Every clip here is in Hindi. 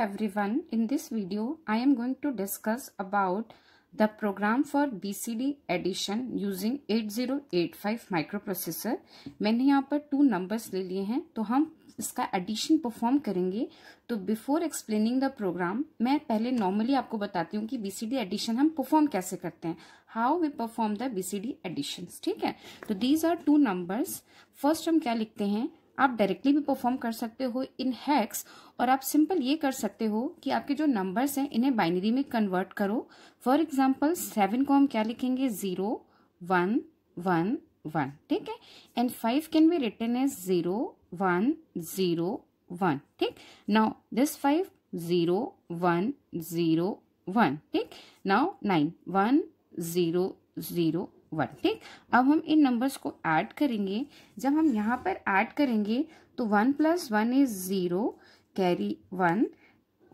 everyone in this video i am going to discuss about the program for bcd addition using 8085 microprocessor मैंने यहाँ पर टू नंबर्स ले लिए हैं तो हम इसका एडिशन परफॉर्म करेंगे तो बिफोर एक्सप्लेनिंग द प्रोग्राम मैं पहले नॉर्मली आपको बताती हूँ कि बीसीडी एडिशन हम परफॉर्म कैसे करते हैं how we perform the BCD addition ठीक है तो these are two numbers first हम क्या लिखते हैं आप डायरेक्टली भी परफॉर्म कर सकते हो इन हैक्स और आप सिंपल ये कर सकते हो कि आपके जो नंबर्स हैं इन्हें बाइनरी में कन्वर्ट करो फॉर एग्जाम्पल सेवन को हम क्या लिखेंगे जीरो वन वन वन ठीक है and five can be written as zero one zero one ठीक now this five zero one zero one ठीक now nine one zero zero one ठीक अब हम इन नंबर्स को ऐड करेंगे जब हम यहाँ पर ऐड करेंगे तो one plus one is zero carry one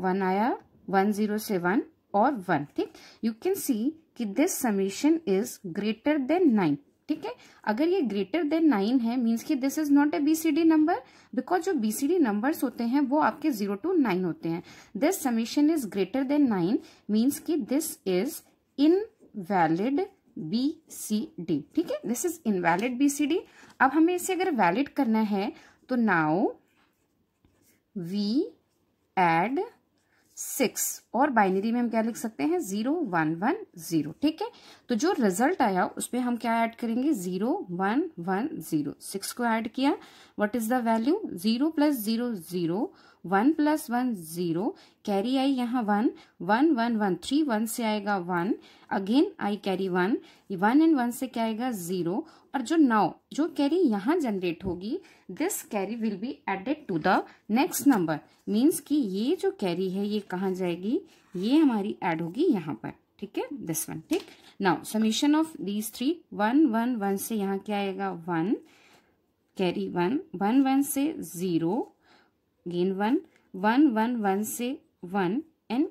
one आया वन ज़ीरो से वन और वन ठीक यू कैन सी कि this summation is greater than nine ठीक है अगर ये ग्रेटर देन नाइन है मीन्स कि this is not a BCD number because जो बीसीडी नंबर्स होते हैं वो आपके जीरो टू नाइन होते हैं this summation is greater than nine means कि this is in valid B C D ठीक है this is invalid B C D अब हमें इसे अगर वैलिड करना है तो नाउ वी एड सिक्स और बाइनरी में हम क्या लिख सकते हैं जीरो वन वन जीरो ठीक है तो जो रिजल्ट आया उस पर हम क्या ऐड करेंगे zero one one zero six को ऐड किया what is the value zero plus zero zero one plus one zero carry आई यहाँ one one one one three one से आएगा वन अगेन आई carry one one and one से क्या आएगा जीरो और जो नाउ जो कैरी यहाँ जनरेट होगी this carry will be added to the next number means कि ये जो कैरी है ये कहाँ जाएगी ये हमारी एड होगी यहाँ पर ठीक है दिस वन ठीक now summation of these three one one one से यहाँ क्या आएगा one carry one one one से zero again one one one one से वन एंड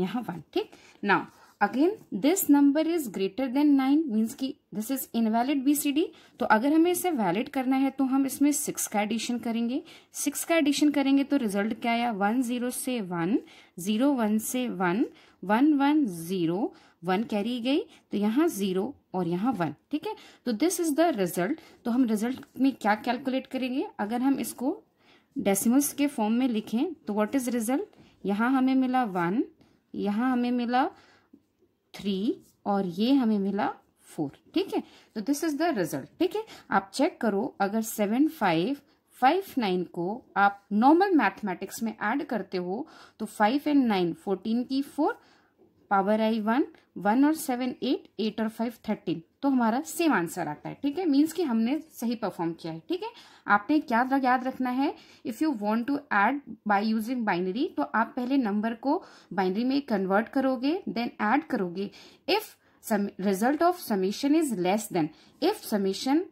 यहाँ वन ठीक now again this number is greater than nine means की दिस इज इनवैलिड बीसीडी तो अगर हमें इसे वैलिड करना है तो हम इसमें सिक्स का एडिशन करेंगे सिक्स का एडिशन करेंगे तो रिजल्ट क्या आया वन जीरो से वन जीरो वन से one one one zero one carry गई तो यहाँ जीरो और यहाँ वन ठीक है तो दिस इज द रिजल्ट तो हम रिजल्ट में क्या कैलकुलेट करेंगे अगर हम इसको डेसिमल्स के फॉर्म में लिखें तो व्हाट इज रिजल्ट यहाँ हमें मिला वन यहाँ हमें मिला थ्री और ये हमें मिला फोर ठीक है तो दिस इज द रिजल्ट ठीक है आप चेक करो अगर सेवन फाइव फाइव नाइन को आप नॉर्मल मैथमेटिक्स में ऐड करते हो तो फाइव एंड नाइन फोर्टीन की फोर पावर आई वन वन और सेवन एट एट और फाइव थर्टीन तो हमारा सेम आंसर आता है ठीक है मीन्स कि हमने सही परफॉर्म किया है ठीक है आपने क्या याद रखना है if you want to add by using binary तो आप पहले नंबर को बाइनरी में कन्वर्ट करोगे देन ऐड करोगे if result of summation is less than if summation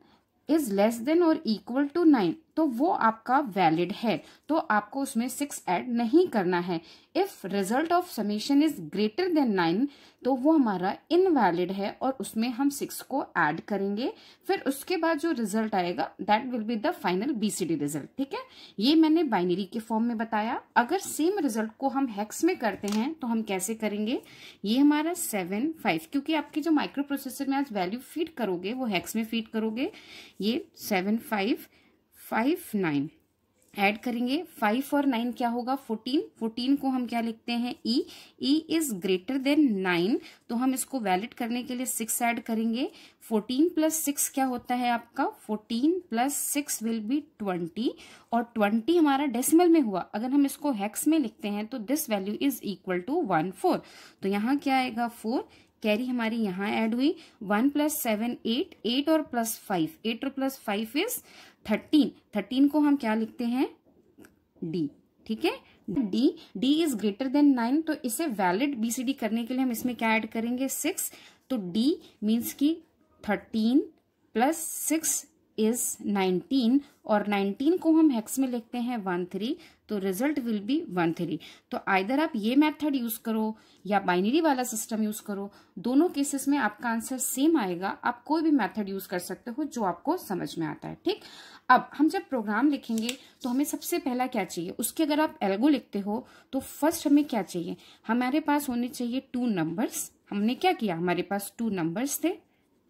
is less than और इक्वल टू नाइन तो वो आपका वैलिड है तो आपको उसमें सिक्स ऐड नहीं करना है if result of summation is greater than nine तो वो हमारा इनवैलिड है और उसमें हम सिक्स को ऐड करेंगे फिर उसके बाद जो रिजल्ट आएगा that will be the final BCD result ठीक है ये मैंने बाइनरी के फॉर्म में बताया अगर सेम रिजल्ट को हम हैक्स में करते हैं तो हम कैसे करेंगे ये हमारा सेवन फाइव क्योंकि आपके जो माइक्रो प्रोसेसर में आज वैल्यू फीड करोगे वो हैक्स में फीड करोगे ये seven five five nine add करेंगे फाइव और नाइन क्या होगा फोर्टीन फोर्टीन को हम क्या लिखते हैं E E is greater than nine तो हम इसको वैलिड करने के लिए सिक्स ऐड करेंगे फोर्टीन प्लस सिक्स क्या होता है आपका fourteen plus six will be twenty और ट्वेंटी हमारा डेसिमल में हुआ अगर हम इसको हैक्स में लिखते हैं तो this value is equal to one four तो यहाँ क्या आएगा फोर कैरी हमारी यहाँ ऐड हुई one plus seven eight eight और प्लस फाइव एट और plus five is thirteen thirteen को हम क्या लिखते हैं डी ठीक है D D is greater than nine तो इसे वैलिड बीसीडी करने के लिए हम इसमें क्या ऐड करेंगे सिक्स तो डी मीन्स की thirteen plus six is nineteen और नाइनटीन को हम हेक्स में लिखते हैं वन थ्री तो result will be one three तो आइधर आप ये मेथड यूज करो या बाइनरी वाला सिस्टम यूज करो दोनों केसेस में आपका आंसर सेम आएगा आप कोई भी मेथड यूज कर सकते हो जो आपको समझ में आता है ठीक अब हम जब प्रोग्राम लिखेंगे तो हमें सबसे पहला क्या चाहिए उसके अगर आप एल्गो लिखते हो तो फर्स्ट हमें क्या चाहिए हमारे पास होने चाहिए टू नंबर्स हमने क्या किया हमारे पास टू नंबर्स थे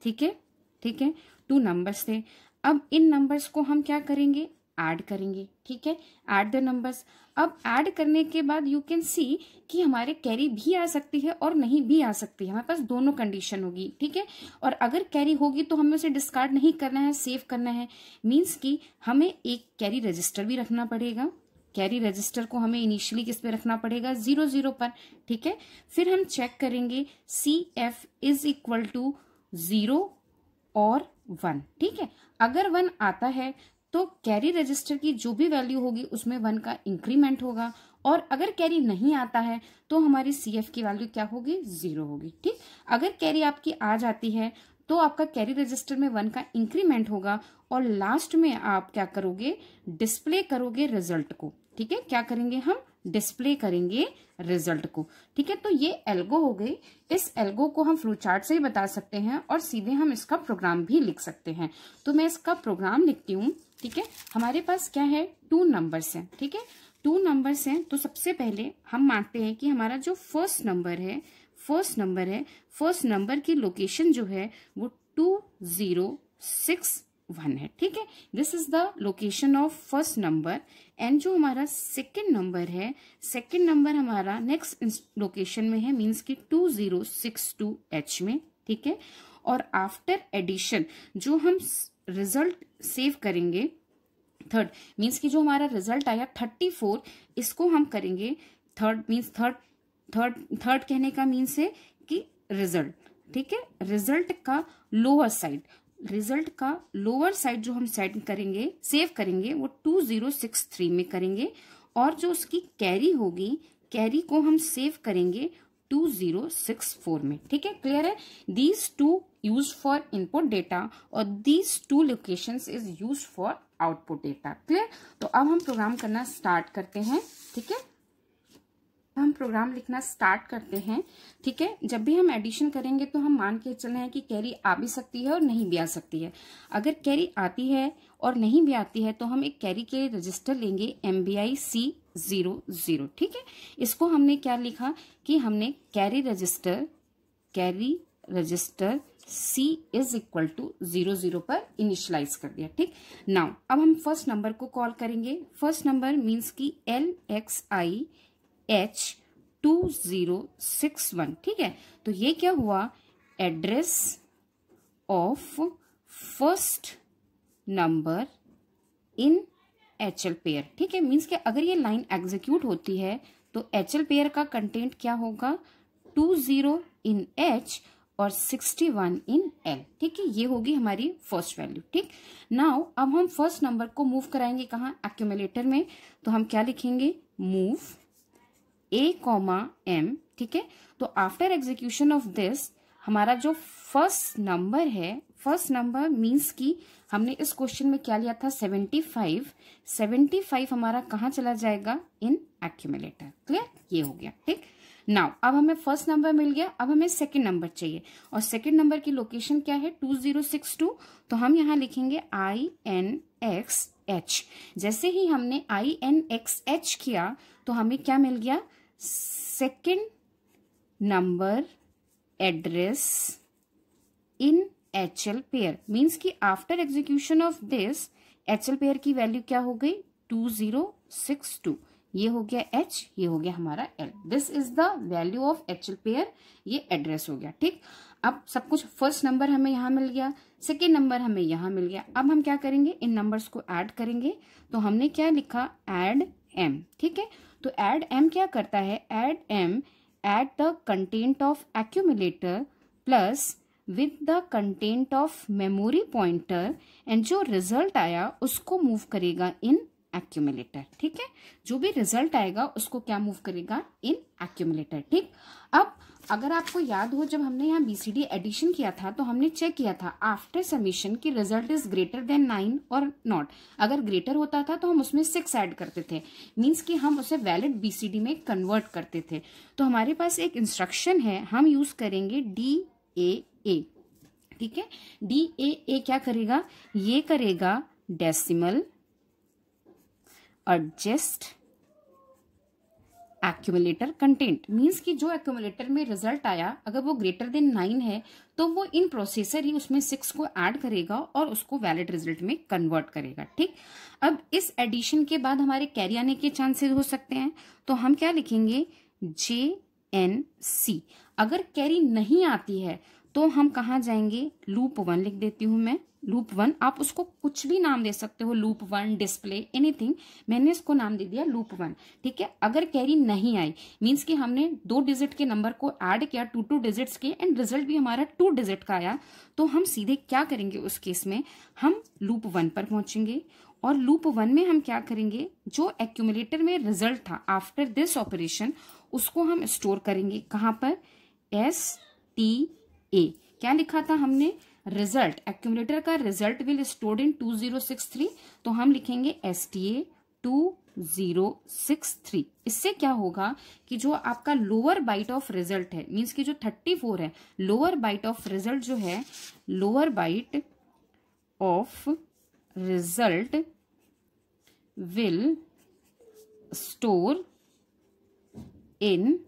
ठीक है ठीक है टू नंबर्स थे अब इन नंबर्स को हम क्या करेंगे ऐड करेंगे ठीक है ऐड द नंबर्स अब ऐड करने के बाद यू कैन सी कि हमारे कैरी भी आ सकती है और नहीं भी आ सकती है हमारे पास दोनों कंडीशन होगी ठीक है और अगर कैरी होगी तो हमें उसे डिस्कार्ड नहीं करना है सेव करना है मीन्स कि हमें एक कैरी रजिस्टर भी रखना पड़ेगा कैरी रजिस्टर को हमें इनिशियली किस पे रखना पड़ेगा जीरो जीरो पर ठीक है फिर हम चेक करेंगे C F is equal to zero और वन ठीक है अगर वन आता है तो कैरी रजिस्टर की जो भी वैल्यू होगी उसमें वन का इंक्रीमेंट होगा और अगर कैरी नहीं आता है तो हमारी सी एफ की वैल्यू क्या होगी जीरो होगी ठीक अगर कैरी आपकी आ जाती है तो आपका कैरी रजिस्टर में वन का इंक्रीमेंट होगा और लास्ट में आप क्या करोगे डिस्प्ले करोगे रिजल्ट को ठीक है क्या करेंगे हम डिस्प्ले करेंगे रिजल्ट को ठीक है तो ये एल्गो हो गई इस एल्गो को हम फ्लू चार्ट से ही बता सकते हैं और सीधे हम इसका प्रोग्राम भी लिख सकते हैं तो मैं इसका प्रोग्राम लिखती हूँ ठीक है हमारे पास क्या है टू नंबर्स हैं ठीक है टू नंबर्स हैं तो सबसे पहले हम मानते हैं कि हमारा जो फर्स्ट नंबर है फर्स्ट नंबर है फर्स्ट नंबर की लोकेशन जो है वो टू जीरो सिक्स वन है ठीक है this is the location of first number and जो हमारा सेकेंड नंबर है सेकेंड नंबर हमारा नेक्स्ट लोकेशन में है मीन्स कि two zero six two H में ठीक है और आफ्टर एडिशन जो हम रिजल्ट सेव करेंगे थर्ड मीन्स कि जो हमारा रिजल्ट आया थर्टी फोर इसको हम करेंगे third means third third third कहने का मीन्स है कि रिजल्ट ठीक है रिजल्ट का लोअर साइड रिजल्ट का लोअर साइड जो हम सेट करेंगे सेव करेंगे वो टू जीरो सिक्स थ्री में करेंगे और जो उसकी कैरी होगी कैरी को हम सेव करेंगे टू जीरो सिक्स फोर में ठीक है क्लियर है these two use for input data और these two location is use for output data clear तो अब हम प्रोग्राम करना स्टार्ट करते हैं ठीक है हम प्रोग्राम लिखना स्टार्ट करते हैं ठीक है जब भी हम एडिशन करेंगे तो हम मान के चले हैं कि कैरी आ भी सकती है और नहीं भी आ सकती है अगर कैरी आती है और नहीं भी आती है तो हम एक कैरी के लिए रजिस्टर लेंगे M V I C zero zero ठीक है इसको हमने क्या लिखा कि हमने carry register carry register C is equal to zero zero पर इनिशलाइज कर दिया ठीक नाउ अब हम फर्स्ट नंबर को कॉल करेंगे फर्स्ट नंबर मीन्स की L X I H two zero six one ठीक है तो ये क्या हुआ address of first number in H L pair ठीक है मीन्स कि अगर ये लाइन एग्जीक्यूट होती है तो एच एल पेयर का कंटेंट क्या होगा टू जीरो इन एच और सिक्सटी वन इन एल ठीक है ये होगी हमारी फर्स्ट वैल्यू ठीक नाउ अब हम फर्स्ट नंबर को मूव कराएंगे कहाँ एक्यूमुलेटर में तो हम क्या लिखेंगे मूव ए कॉमा एम ठीक है तो आफ्टर एग्जीक्यूशन ऑफ दिस हमारा जो फर्स्ट नंबर है फर्स्ट नंबर मीन्स कि हमने इस क्वेश्चन में क्या लिया था 75 75 हमारा कहाँ चला जाएगा इन एक्यूमुलेटर क्लियर ये हो गया ठीक नाउ अब हमें फर्स्ट नंबर मिल गया अब हमें सेकंड नंबर चाहिए और सेकंड नंबर की लोकेशन क्या है 2062 तो हम यहाँ लिखेंगे आई एन एक्स एच जैसे ही हमने आई एन एक्स एच किया तो हमें क्या मिल गया second number address in HL pair means after after execution of this HL pair की value क्या हो गई टू जीरो सिक्स टू ये हो गया H ये हो गया हमारा L this is the value of HL pair ये एड्रेस हो गया ठीक अब सब कुछ फर्स्ट नंबर हमें यहाँ मिल गया सेकेंड नंबर हमें यहाँ मिल गया अब हम क्या करेंगे इन नंबर को एड करेंगे तो हमने क्या लिखा एड एम ठीक है तो एड एम क्या करता है add M at the content of accumulator plus with the content of memory pointer and जो रिजल्ट आया उसको मूव करेगा इन एक्यूमिलेटर ठीक है जो भी रिजल्ट आएगा उसको क्या मूव करेगा इन एक्यूमिलेटर ठीक अब अगर आपको याद हो जब हमने यहाँ बीसीडी एडिशन किया था तो हमने चेक किया था आफ्टर समीशन कि result is greater than nine और नॉट अगर ग्रेटर होता था तो हम उसमें सिक्स ऐड करते थे मींस कि हम उसे वैलिड बीसीडी में कन्वर्ट करते थे तो हमारे पास एक इंस्ट्रक्शन है हम यूज करेंगे डी ए ए ठीक है डी ए ए क्या करेगा ये करेगा decimal adjust accumulator content means कि जो एक्यूमुलेटर में रिजल्ट आया अगर वो ग्रेटर देन नाइन है तो वो इन प्रोसेसर ही उसमें सिक्स को ऐड करेगा और उसको वैलिड रिजल्ट में कन्वर्ट करेगा ठीक अब इस एडिशन के बाद हमारे कैरी आने के चांसेस हो सकते हैं तो हम क्या लिखेंगे जे एन सी अगर कैरी नहीं आती है तो हम कहाँ जाएंगे लूप वन लिख देती हूँ मैं लूप वन आप उसको कुछ भी नाम दे सकते हो लूप वन डिस्प्ले एनीथिंग मैंने इसको नाम दे दिया लूप वन ठीक है अगर कैरी नहीं आई मीन्स कि हमने दो डिजिट के नंबर को ऐड किया टू टू डिजिट्स के एंड रिजल्ट भी हमारा टू डिजिट का आया तो हम सीधे क्या करेंगे उस केस में हम लूप वन पर पहुंचेंगे और लूप वन में हम क्या करेंगे जो एक्यूमुलेटर में रिजल्ट था आफ्टर दिस ऑपरेशन उसको हम स्टोर करेंगे कहाँ पर एस टी ए क्या लिखा था हमने रिजल्ट एक्यूमलेटर का result will stored in two zero six three तो हम लिखेंगे S T A two zero six three इससे क्या होगा कि जो आपका लोअर बाइट ऑफ रिजल्ट है मीन्स कि जो थर्टी फोर है लोअर बाइट ऑफ रिजल्ट जो है lower byte of result will store in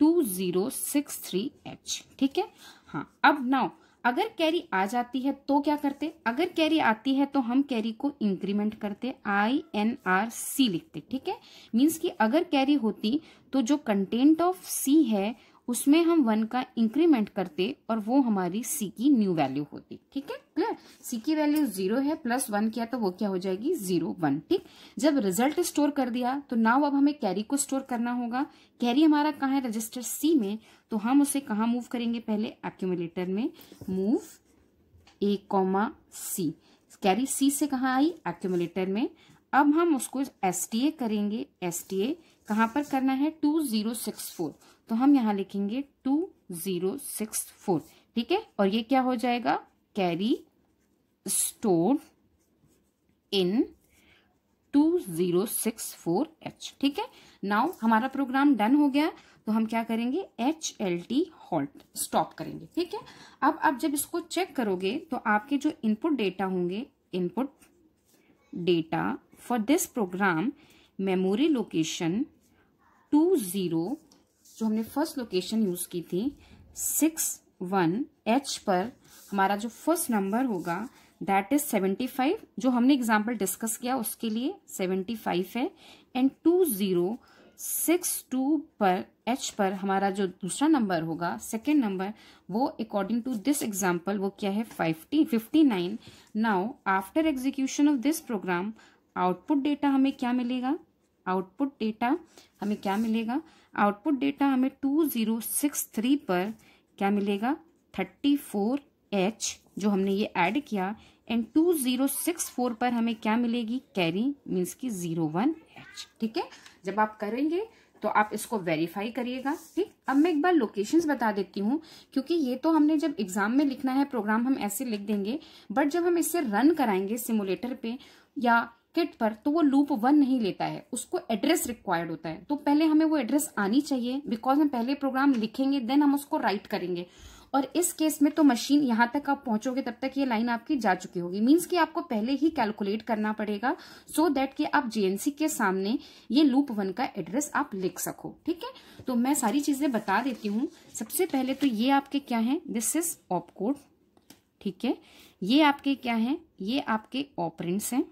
two zero six three H ठीक है हाँ अब नाउ अगर कैरी आ जाती है तो क्या करते अगर कैरी आती है तो हम कैरी को इंक्रीमेंट करते आई एन आर सी लिखते ठीक है मीन्स कि अगर कैरी होती तो जो कंटेंट ऑफ सी है उसमें हम वन का इंक्रीमेंट करते और वो हमारी सी की न्यू वैल्यू होती ठीक है क्लियर सी की वैल्यू जीरो है प्लस वन किया तो वो क्या हो जाएगी जीरो वन ठीक जब रिजल्ट स्टोर कर दिया तो नाव अब हमें कैरी को स्टोर करना होगा कैरी हमारा कहाँ है रजिस्टर सी में तो हम उसे कहा मूव करेंगे पहले एक्यूमुलेटर में move A comma C carry C से कहा आई एक्यूमुलेटर में अब हम उसको एस टी ए करेंगे एस टी ए कहाँ पर करना है टू जीरो सिक्स फोर तो हम यहाँ लिखेंगे टू जीरो सिक्स फोर ठीक है और ये क्या हो जाएगा carry store in two zero six four H ठीक है नाउ हमारा प्रोग्राम डन हो गया तो हम क्या करेंगे H L T halt stop करेंगे ठीक है अब आप जब इसको चेक करोगे तो आपके जो इनपुट डेटा होंगे input data for this program memory location two zero जो हमने फर्स्ट लोकेशन यूज़ की थी सिक्स वन एच पर हमारा जो फर्स्ट नंबर होगा दैट इज सेवेंटी फाइव जो हमने एग्जाम्पल डिस्कस किया उसके लिए सेवेंटी फाइव है and two zero six two पर एच पर हमारा जो दूसरा नंबर होगा सेकेंड नंबर वो अकॉर्डिंग टू दिस एग्जाम्पल वो क्या है fifty fifty nine now after execution of this program output data हमें क्या मिलेगा आउटपुट डेटा हमें क्या मिलेगा आउटपुट डेटा हमें टू जीरो सिक्स थ्री पर क्या मिलेगा थर्टी फोर एच जो हमने ये ऐड किया and two zero six four पर हमें क्या मिलेगी कैरी मीन्स की जीरो वन ठीक है जब आप करेंगे तो आप इसको वेरीफाई करिएगा ठीक अब मैं एक बार लोकेशंस बता देती हूँ क्योंकि ये तो हमने जब एग्जाम में लिखना है प्रोग्राम हम ऐसे लिख देंगे बट जब हम इसे रन कराएंगे सिमुलेटर पे या किट पर तो वो लूप वन नहीं लेता है उसको एड्रेस रिक्वायर्ड होता है तो पहले हमें वो एड्रेस आनी चाहिए बिकॉज हम पहले प्रोग्राम लिखेंगे देन हम उसको राइट करेंगे और इस केस में तो मशीन यहां तक आप पहुंचोगे तब तक ये लाइन आपकी जा चुकी होगी मीन्स कि आपको पहले ही कैलकुलेट करना पड़ेगा सो so दैट कि आप जेएनसी के सामने ये लूप वन का एड्रेस आप लिख सको ठीक है तो मैं सारी चीजें बता देती हूँ सबसे पहले तो ये आपके क्या है दिस इज ऑप कोड ठीक है ये आपके क्या है ये आपके ऑपरेंट्स हैं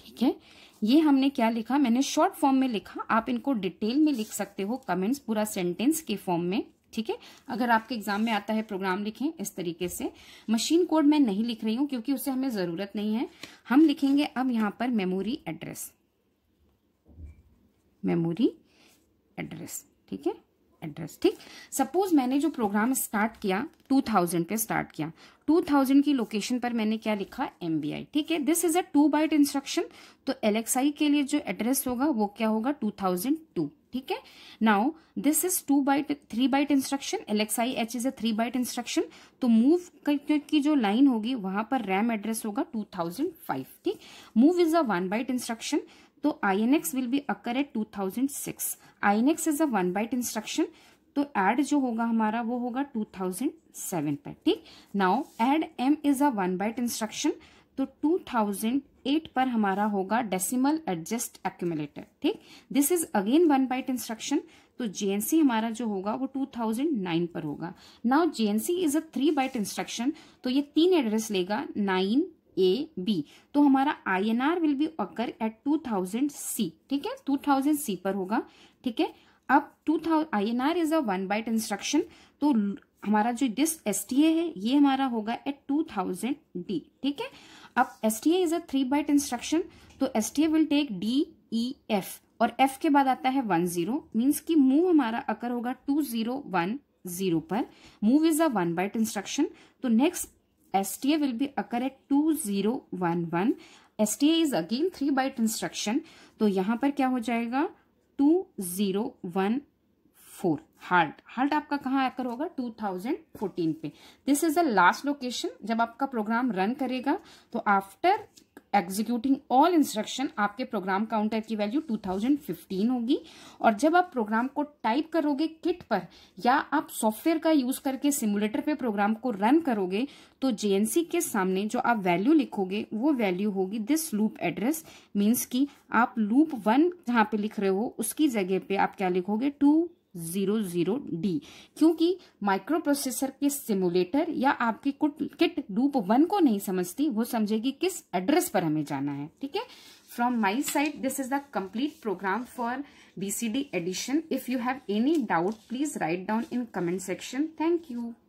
ठीक है ये हमने क्या लिखा मैंने शॉर्ट फॉर्म में लिखा आप इनको डिटेल में लिख सकते हो कमेंट्स पूरा सेंटेंस के फॉर्म में ठीक है अगर आपके एग्जाम में आता है प्रोग्राम लिखें इस तरीके से मशीन कोड मैं नहीं लिख रही हूं क्योंकि उसे हमें ज़रूरत नहीं है हम लिखेंगे अब यहां पर मेमोरी एड्रेस मेमोरी एड्रेस ठीक है एड्रेस ठीक सपोज मैंने जो प्रोग्राम स्टार्ट किया 2000 पे स्टार्ट किया 2000 की लोकेशन पर मैंने क्या लिखा एम ठीक है this is a two byte instruction तो एल के लिए जो एड्रेस होगा वो क्या होगा 2002 ठीक है now this is two byte three byte instruction L X I H is a three byte instruction तो मूव की जो लाइन होगी वहां पर रैम एड्रेस होगा टू थाउजेंड फाइव ठीक move is a one byte instruction तो I N X will be occur at two thousand six I N X is a one byte instruction तो एड जो होगा हमारा वो होगा टू थाउजेंड सेवन पर ठीक now add M is a one byte instruction तो टू थाउजेंड एट पर हमारा होगा डेसिमल एडजस्ट एक्यूमुलेटर ठीक this is again one byte instruction तो जेएनसी हमारा जो होगा वो 2009 पर होगा now JNC is a three byte instruction तो ये तीन एड्रेस लेगा नाइन ए बी तो हमारा I N R will be occur at two thousand C ठीक है टू थाउजेंड सी पर होगा ठीक है अब two thousand I N R is a one byte instruction तो हमारा जो दिस एस टी ए है ये हमारा होगा एट टू थाउजेंड डी ठीक है अब S T A a three byte instruction तो S T A will take D E F और एफ के बाद आता है वन जीरो मीन्स की मूव हमारा अकर होगा टू जीरो वन जीरो पर move is a one byte instruction तो next S T A will be occur at two zero one one S T A is again three byte instruction तो यहां पर क्या हो जाएगा two zero one four halt halt आपका कहाँ आकर होगा 2014 पे this is the last location जब आपका प्रोग्राम रन करेगा तो आफ्टर एग्जीक्यूटिंग ऑल इंस्ट्रक्शन आपके प्रोग्राम काउंटर की वैल्यू 2015 होगी और जब आप प्रोग्राम को टाइप करोगे किट पर या आप सॉफ्टवेयर का यूज करके सिमुलेटर पे प्रोग्राम को रन करोगे तो जेएनसी के सामने जो आप वैल्यू लिखोगे वो वैल्यू होगी दिस लूप एड्रेस मीन्स कि आप लूप वन जहाँ पे लिख रहे हो उसकी जगह पे आप क्या लिखोगे टू जीरो जीरो डी क्योंकि माइक्रो प्रोसेसर के सिमुलेटर या आपकी कुट किट डूप वन को नहीं समझती वो समझेगी किस एड्रेस पर हमें जाना है ठीक है from my side this is the complete program for B C D addition if you have any doubt please write down in comment section thank you